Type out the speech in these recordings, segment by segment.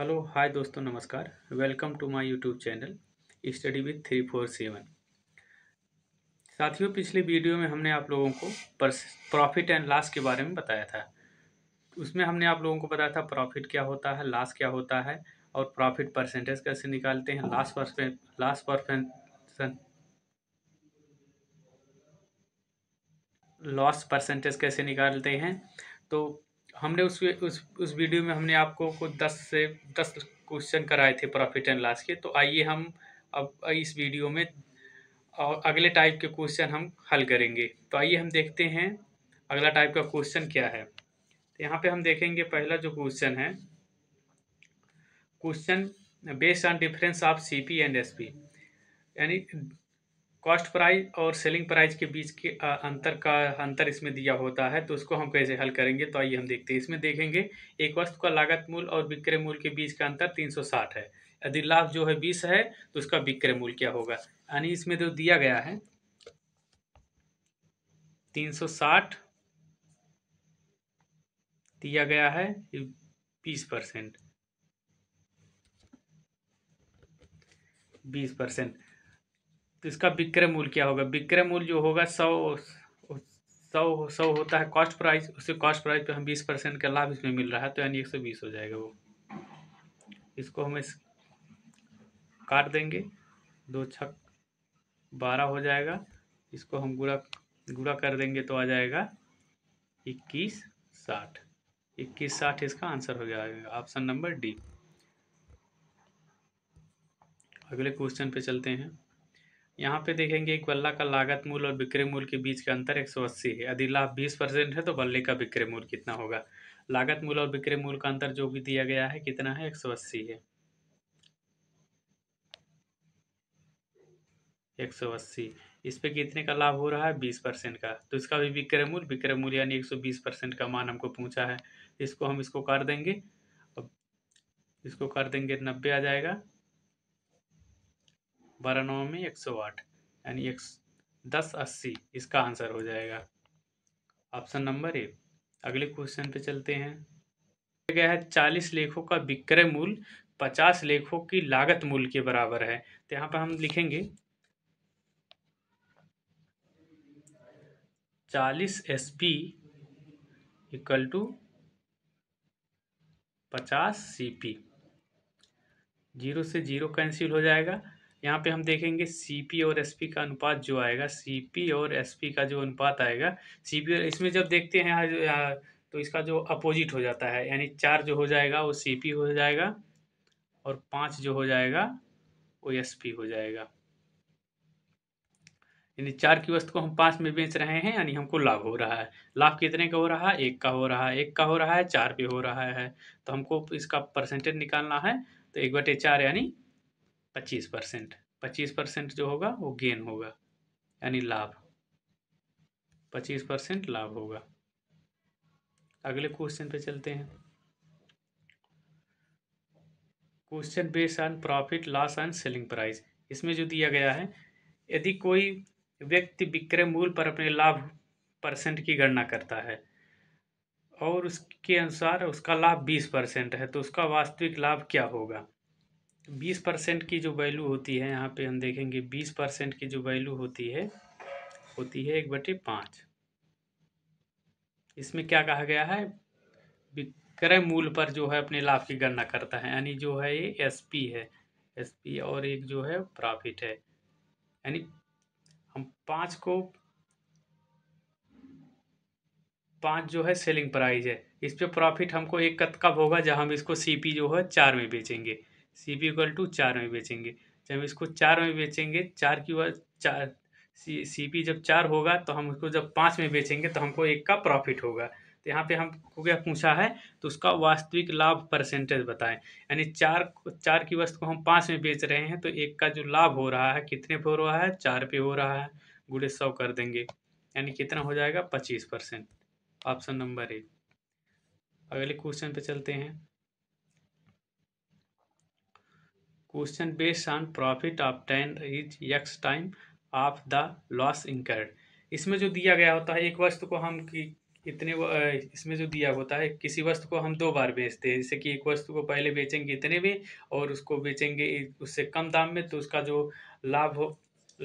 hello hi दोस्तों नमस्कार welcome to my YouTube channel study with three four seven साथियों पिछले वीडियो में हमने आप लोगों को प्रॉफिट एंड लॉस के बारे में बताया था उसमें हमने आप लोगों को बताया था प्रॉफिट क्या होता है लॉस क्या होता है और प्रॉफिट परसेंटेज कैसे निकालते हैं लास्ट पर लास्ट पर लॉस परसेंटेज कैसे निकालते हैं तो हमने उस उस उस वीडियो में हमने आपको को दस से दस क्वेश्चन कराए थे प्रॉफिट एंड लॉस के तो आइए हम अब इस वीडियो में अगले टाइप के क्वेश्चन हम हल करेंगे तो आइए हम देखते हैं अगला टाइप का क्वेश्चन क्या है तो यहाँ पे हम देखेंगे पहला जो क्वेश्चन है question based on difference of C P and S P यानी कॉस्ट प्राइस और सेलिंग प्राइस के बीच के अंतर का अंतर इसमें दिया होता है तो उसको हम कैसे हल करेंगे तो आइए हम देखते हैं इसमें देखेंगे एक वस्तु का लागत मूल्य और विक्रय मूल्य के बीच का अंतर 360 है यदि लाभ जो है 20 है तो उसका विक्रय मूल्य क्या होगा यानी इसमें जो दिया गया है 360 दिया गया है बीस परसेंट बीस परसेंट तो इसका विक्रय मूल क्या होगा विक्रय मूल्य जो होगा सौ सौ सौ होता है कॉस्ट प्राइस उसे कॉस्ट प्राइस पे हम बीस परसेंट का लाभ इसमें मिल रहा है तो यानी एक सौ बीस हो जाएगा वो इसको हम इस काट देंगे दो छक बारह हो जाएगा इसको हम गुड़ा गुड़ा कर देंगे तो आ जाएगा इक्कीस साठ इक्कीस साठ इसका आंसर हो जाएगा ऑप्शन नंबर डी अगले क्वेश्चन पे चलते हैं यहाँ पे देखेंगे एक बल्ला का लागत मूल और विक्रय मूल के बीच का अंतर 180 है यदि लाभ 20 परसेंट है तो बल्ले का विक्रय मूल कितना होगा लागत मूल और विक्रय मूल का अंतर जो भी दिया गया है कितना है 180 है 180 इस पे कितने का लाभ हो रहा है 20 परसेंट का तो इसका भी विक्रय मूल विक्रय मूल यानी बीस परसेंट का मान हमको पूछा है इसको हम इसको कर देंगे अब इसको कर देंगे नब्बे आ जाएगा बारह नौ में एक सौ आठ यानी एक दस अस्सी इसका आंसर हो जाएगा ऑप्शन नंबर एक अगले क्वेश्चन पे चलते हैं गया है चालीस लेखों का विक्रय मूल्य पचास लेखों की लागत मूल्य के बराबर है तो यहाँ पर हम लिखेंगे चालीस एस पी इक्वल टू पचास सी पी जीरो से जीरो कैंसिल हो जाएगा यहाँ पे हम देखेंगे सी और एस का अनुपात जो आएगा सी और एस का जो अनुपात आएगा सी और इसमें जब देखते हैं तो इसका जो अपोजिट हो जाता है यानी चार जो हो जाएगा वो सी हो जाएगा और पाँच जो हो जाएगा वो एस हो जाएगा यानी चार की वस्तु को हम पाँच में बेच रहे हैं यानी हमको लाभ हो रहा है लाभ कितने का हो रहा है एक का हो रहा है एक का हो रहा है चार पे हो रहा है तो हमको इसका परसेंटेज निकालना है तो एक बटे चार यानी पच्चीस परसेंट पच्चीस परसेंट जो होगा वो गेन होगा यानी लाभ पच्चीस परसेंट लाभ होगा अगले क्वेश्चन पे चलते हैं question based on profit loss and selling price इसमें जो दिया गया है यदि कोई व्यक्ति विक्रय मूल पर अपने लाभ परसेंट की गणना करता है और उसके अनुसार उसका लाभ बीस परसेंट है तो उसका वास्तविक लाभ क्या होगा बीस परसेंट की जो वैल्यू होती है यहाँ पे हम देखेंगे बीस परसेंट की जो वैल्यू होती है होती है एक बटे पाँच इसमें क्या कहा गया है विक्रय मूल्य पर जो है अपने लाभ की गणना करता है यानी जो है ये एस पी है एस पी और एक जो है प्रॉफिट है यानी हम पाँच को पाँच जो है सेलिंग प्राइस है इस पे प्रॉफिट हमको एक कत कब होगा जहाँ हम इसको सीपी जो है चार में बेचेंगे सी पी इक्वल टू चार में बेचेंगे जब हम इसको चार में बेचेंगे चार की वजह चार सी सी पी जब चार होगा तो हम उसको जब पाँच में बेचेंगे तो हमको एक का प्रॉफिट होगा तो यहाँ पे हमको क्या पूछा है तो उसका वास्तविक लाभ परसेंटेज बताएं यानी चार चार की वस्तु को हम पाँच में बेच रहे हैं तो एक का जो लाभ हो रहा है कितने पे हो रहा है चार पे हो रहा है गुड़े सौ कर देंगे यानी कितना हो जाएगा पच्चीस परसेंट ऑप्शन नंबर एक अगले क्वेश्चन पे चलते हैं question based on profit of ten is X times of the loss incurred इसमें जो दिया गया होता है एक वस्तु को हम इतने इसमें जो दिया होता है किसी वस्तु को हम दो बार बेचते हैं जैसे कि एक वस्तु को पहले बेचेंगे इतने में और उसको बेचेंगे उससे कम दाम में तो उसका जो लाभ हो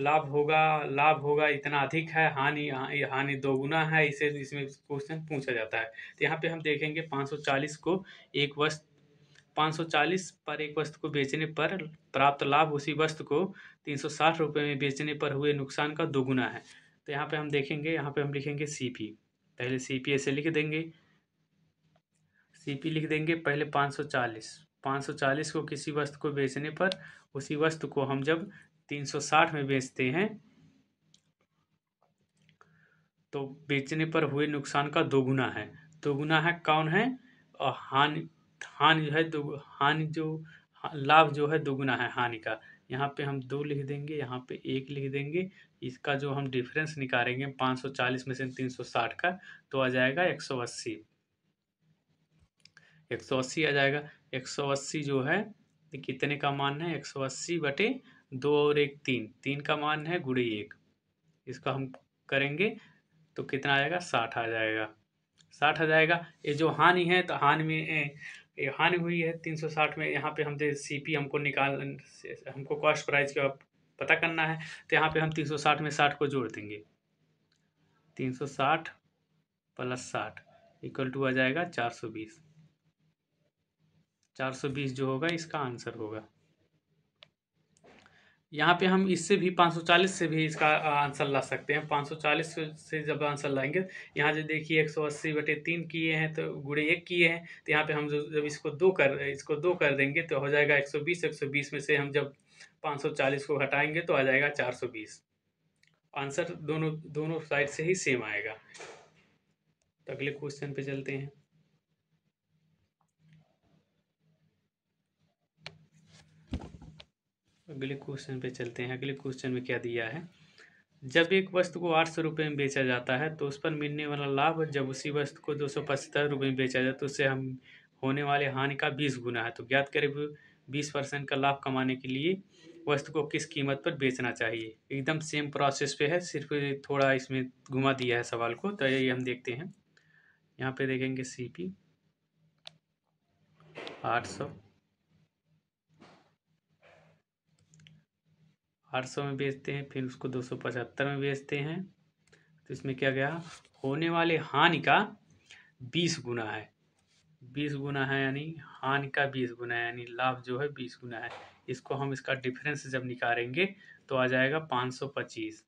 लाभ होगा लाभ होगा इतना अधिक है हानि हानि दोगुना है इसे इसमें क्वेश्चन पूछा जाता है तो यहाँ पे हम देखेंगे 540 को एक वस्तु 540 पर एक वस्तु को बेचने पर प्राप्त लाभ उसी वस्तु को तीन सौ साठ में बेचने पर हुए नुकसान का दोगुना है तो यहाँ पे हम देखेंगे यहाँ पे हम लिखेंगे सी पी पहले सी पी ऐसे लिख देंगे सी पी लिख देंगे पहले पाँच सौ चालीस पाँच सौ चालीस को किसी वस्तु को बेचने पर उसी वस्तु को हम जब तीन सौ साठ में बेचते हैं तो बेचने पर हुए नुकसान का दोगुना है दोगुना है कौन है हानि हानि है हानि जो लाभ जो है दोगुना है हानि का यहाँ पे हम दो लिख देंगे यहाँ पे एक लिख देंगे इसका जो हम डिफरेंस निकालेंगे 540 में से 360 का तो आ जाएगा 180 180 आ जाएगा 180 जो है कितने का मान है 180 बटे दो और एक तीन तीन का मान है गुड़े एक इसका हम करेंगे तो कितना आ जाएगा साठ आ जाएगा साठ आ जाएगा ये जो हानि है तो हानि में हानि हुई है 360 में यहाँ पे हमसे सी पी हमको निकाल हमको कॉस्ट प्राइस का पता करना है तो यहाँ पे हम 360 में 60 को जोड़ देंगे 360 प्लस 60 इक्वल टू आ जाएगा 420 420 जो होगा इसका आंसर होगा यहाँ पे हम इससे भी 540 से भी इसका आंसर ला सकते हैं 540 से जब आंसर लाएंगे यहाँ जो देखिए 180 बटे तीन किए हैं तो गुड़े एक किए हैं तो यहाँ पे हम जो जब इसको दो कर इसको दो कर देंगे तो हो जाएगा 120 120 में से हम जब 540 को हटाएंगे तो आ जाएगा 420 आंसर दोनों दोनों साइड से ही सेम आएगा तो अगले क्वेश्चन पे चलते हैं अगले क्वेश्चन पे चलते हैं अगले क्वेश्चन में क्या दिया है जब एक वस्तु को आठ सौ रुपये में बेचा जाता है तो उस पर मिलने वाला लाभ जब उसी वस्तु को दो सौ पचहत्तर रुपये में बेचा जाए तो उससे हम होने वाले हानि का बीस गुना है तो ज्ञात करें बीस परसेंट का लाभ कमाने के लिए वस्तु को किस कीमत पर बेचना चाहिए एकदम सेम प्रोसेस पे है सिर्फ थोड़ा इसमें घुमा दिया है सवाल को तो ये हम देखते हैं यहाँ पे देखेंगे सी पी आठ सौ आठ सौ में बेचते हैं फिर उसको दो सौ पचहत्तर में बेचते हैं तो इसमें क्या गया होने वाले हानि का बीस गुना है बीस गुना है यानी हानि का बीस गुना है यानी लाभ जो है बीस गुना है इसको हम इसका डिफरेंस जब निकालेंगे तो आ जाएगा पाँच सौ पच्चीस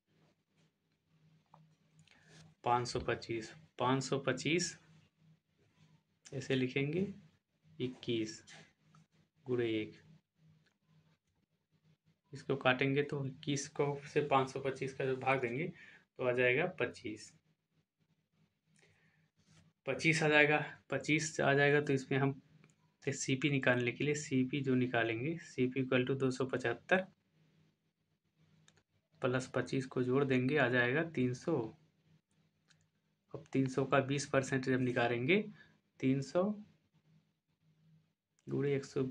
पाँच सौ पच्चीस पाँच सौ पच्चीस ऐसे लिखेंगे इक्कीस गुड़े एक इसको काटेंगे तो इक्कीस को से पाँच सौ पच्चीस का जो भाग देंगे तो आ जाएगा पच्चीस पच्चीस आ जाएगा पच्चीस आ जाएगा तो इसमें हम सी पी निकालने के लिए सी पी जो निकालेंगे सी पी इक्वल टू दो सौ पचहत्तर प्लस पच्चीस को जोड़ देंगे आ जाएगा तीन सौ अब तीन सौ का बीस परसेंट जब निकालेंगे तीन सौ गुड़े एक सौ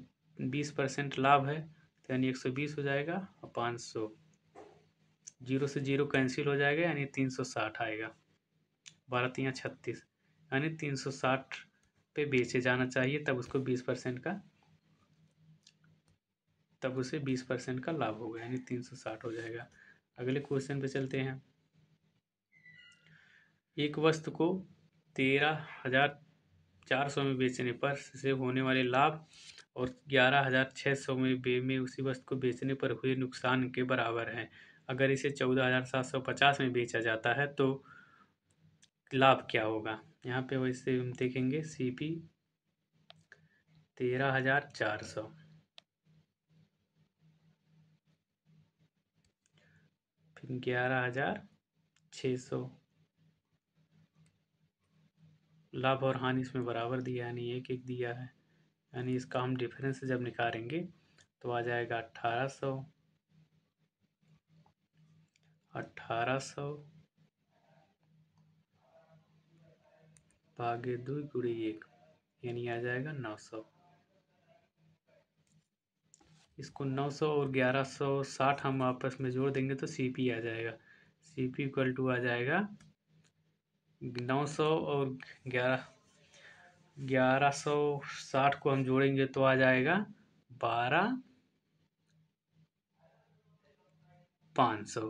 बीस परसेंट लाभ है यानी एक सौ बीस हो जाएगा और पाँच सौ जीरो से जीरो कैंसिल हो जाएगा यानी तीन सौ साठ आएगा बारह तीन छत्तीस यानी तीन सौ साठ पे बेचे जाना चाहिए तब उसको बीस परसेंट का तब उसे बीस परसेंट का लाभ होगा यानी तीन सौ साठ हो जाएगा अगले क्वेश्चन पे चलते हैं एक वस्तु को तेरह हजार चार सौ में बेचने पर से होने वाले लाभ और ग्यारह हज़ार छः सौ में बे में उसी वस्तु को बेचने पर हुए नुकसान के बराबर हैं अगर इसे चौदह हज़ार सात सौ पचास में बेचा जाता है तो लाभ क्या होगा यहाँ पे वैसे हम देखेंगे सी पी तेरह हज़ार चार सौ फिर ग्यारह हज़ार छः सौ लाभ और हानि इसमें बराबर दिया है यानी एक एक दिया है यानी इसका हम डिफरेंस जब निकालेंगे तो आ जाएगा अट्ठारह सौ अट्ठारह सौ भागे दो गुड़ी एक यानी आ जाएगा नौ सौ इसको नौ सौ और ग्यारह सौ साठ हम आपस में जोड़ देंगे तो सी पी आ जाएगा सी पी इक्वल टू आ जाएगा नौ सौ और ग्यारह ग्यारह सौ साठ को हम जोड़ेंगे तो आ जाएगा बारह पाँच सौ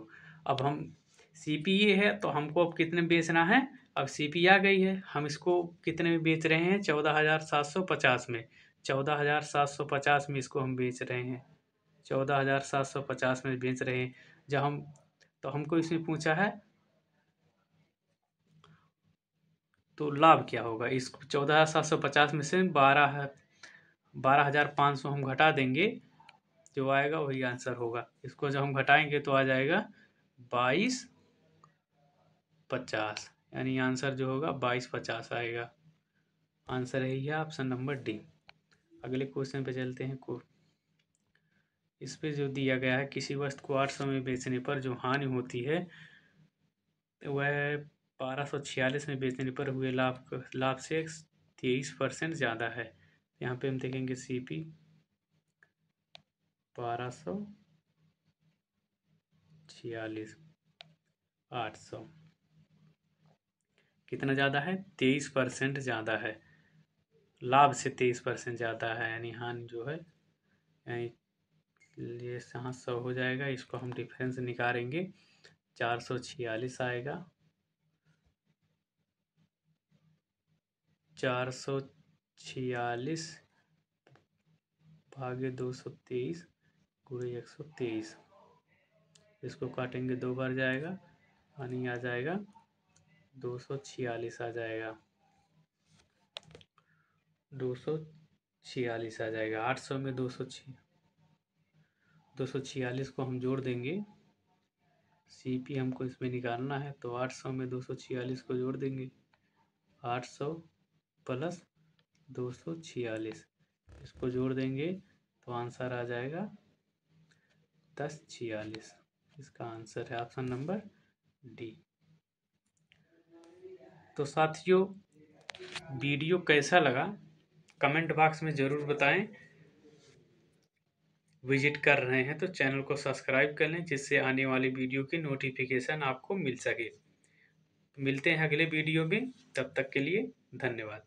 अब हम सी पी ए है तो हमको अब कितने बेचना है अब सी पी e आ गई है हम इसको कितने में बेच रहे हैं चौदह हज़ार सात सौ पचास में चौदह हज़ार सात सौ पचास में इसको हम बेच रहे हैं चौदह हज़ार सात सौ पचास में बेच रहे हैं जब हम तो हमको इसमें पूछा है तो लाभ क्या होगा इस चौदह सात सौ पचास में से बारह बारह हज़ार पाँच सौ हम घटा देंगे जो आएगा वही आंसर होगा इसको जब हम घटाएंगे तो आ जाएगा बाईस पचास यानी आंसर जो होगा बाईस पचास आएगा आंसर यही है ऑप्शन नंबर डी अगले क्वेश्चन पे चलते हैं को इस पे जो दिया गया है किसी वस्तु को आठ सौ में बेचने पर जो हानि होती है वह बारह सौ छियालीस में बेचने पर हुए लाभ लाभ से तेईस परसेंट ज़्यादा है यहाँ पे हम देखेंगे सी पी बारह सौ छियालीस आठ सौ कितना ज़्यादा है तेईस परसेंट ज़्यादा है लाभ से तेईस परसेंट ज़्यादा है यानी हान जो है यानी ये यहाँ सौ हो जाएगा इसको हम डिफरेंस निकालेंगे चार सौ छियालीस आएगा चार सौ छियालीस भागे दो सौ तेईस गुड़े एक सौ तेईस इसको काटेंगे दो बार जाएगा यानी आ जाएगा दो सौ छियालीस आ जाएगा दो सौ छियालीस आ जाएगा आठ सौ में दो सौ छिया दो सौ छियालीस को हम जोड़ देंगे सी पी हमको इसमें निकालना है तो आठ सौ में दो सौ छियालीस को जोड़ देंगे आठ सौ प्लस दो सौ छियालीस इसको जोड़ देंगे तो आंसर आ जाएगा दस छियालीस इसका आंसर है ऑप्शन नंबर डी तो साथियों वीडियो कैसा लगा कमेंट बॉक्स में ज़रूर बताएं विजिट कर रहे हैं तो चैनल को सब्सक्राइब कर लें जिससे आने वाली वीडियो की नोटिफिकेशन आपको मिल सके मिलते हैं अगले वीडियो में तब तक के लिए धन्यवाद